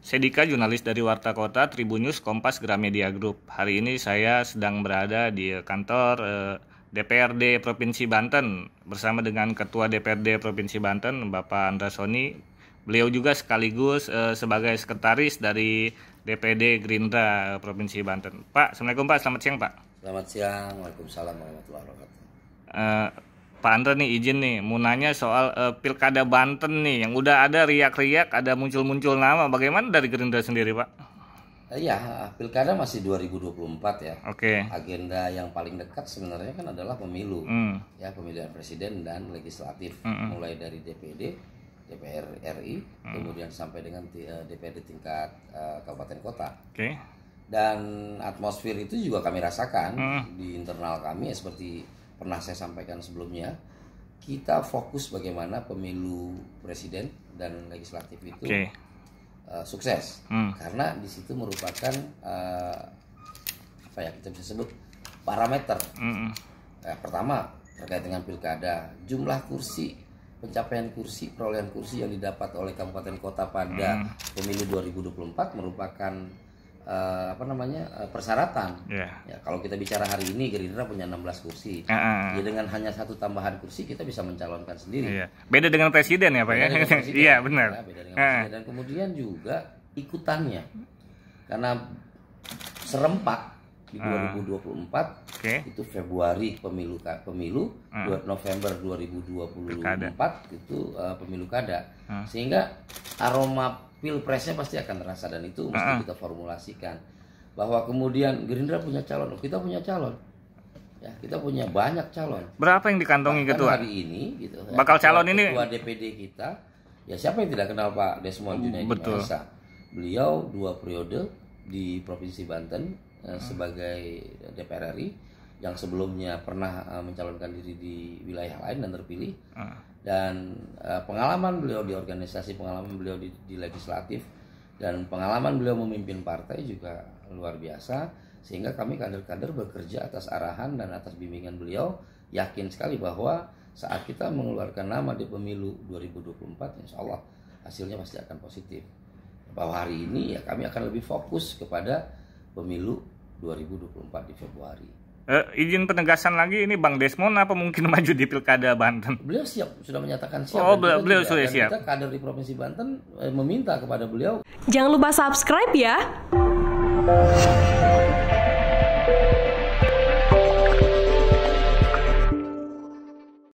Sedika jurnalis dari Warta Kota, Tribun News, Kompas, Gramedia Group. Hari ini saya sedang berada di eh, kantor eh, DPRD Provinsi Banten bersama dengan Ketua DPRD Provinsi Banten, Bapak Andra Soni. Beliau juga sekaligus eh, sebagai sekretaris dari DPD Gerindra eh, Provinsi Banten. Pak, Assalamualaikum Pak, selamat siang Pak. Selamat siang, Waalaikumsalam warahmatullahi wabarakatuh. Eh, Pak Andre nih izin nih mau nanya soal uh, pilkada Banten nih yang udah ada riak-riak ada muncul-muncul nama bagaimana dari Gerindra sendiri Pak? Iya pilkada masih 2024 ya. Oke. Okay. Agenda yang paling dekat sebenarnya kan adalah pemilu mm. ya pemilihan presiden dan legislatif mm -mm. mulai dari DPD, DPR RI mm. kemudian sampai dengan DPD eh, tingkat uh, kabupaten kota. Oke. Okay. Dan atmosfer itu juga kami rasakan mm. di internal kami ya seperti pernah saya sampaikan sebelumnya, kita fokus bagaimana pemilu presiden dan legislatif itu okay. uh, eh, sukses, hmm. karena di situ merupakan uh, apa ya kita bisa sebut parameter. Hmm. Uh, pertama terkait dengan pilkada, jumlah kursi, pencapaian kursi, perolehan kursi yang didapat oleh kabupaten kota pada hmm. pemilu 2024 merupakan uh, apa namanya uh, persyaratan. Yeah. Ya, kalau kita bicara hari ini Gerindra punya 16 kursi. Uh ah, -uh. Ah. Jadi ya, dengan hanya satu tambahan kursi kita bisa mencalonkan sendiri. Yeah. Beda dengan presiden ya Pak ya. Iya benar. Ya, ah. dan kemudian juga ikutannya. Karena serempak di 2024 okay. itu Februari pemilu pemilu uh. November 2024 Pilkada. itu uh, pemilu kada. Uh. Sehingga aroma pilpresnya pasti akan terasa dan itu mesti uh -huh. kita formulasikan bahwa kemudian Gerindra punya calon, kita punya calon. Ya, kita punya banyak calon. Berapa yang dikantongi Bahkan ketua? Hari ini gitu. Ya, Bakal ya, calon ini ketua DPD kita. Ya siapa yang tidak kenal Pak Desmond hmm, Junaidi Betul. Beliau dua periode di Provinsi Banten eh, hmm. sebagai DPR RI yang sebelumnya pernah eh, mencalonkan diri di wilayah lain dan terpilih. Uh dan uh, pengalaman beliau di organisasi, pengalaman beliau di, di legislatif dan pengalaman beliau memimpin partai juga luar biasa sehingga kami kader-kader bekerja atas arahan dan atas bimbingan beliau yakin sekali bahwa saat kita mengeluarkan nama di pemilu 2024 insya Allah hasilnya pasti akan positif bahwa hari ini ya kami akan lebih fokus kepada pemilu 2024 di Februari Uh, izin penegasan lagi ini Bang Desmond apa mungkin maju di Pilkada Banten? Beliau siap sudah menyatakan siap. Oh, beliau, beliau sudah siap. Kita kader di Provinsi Banten eh, meminta kepada beliau. Jangan lupa subscribe ya.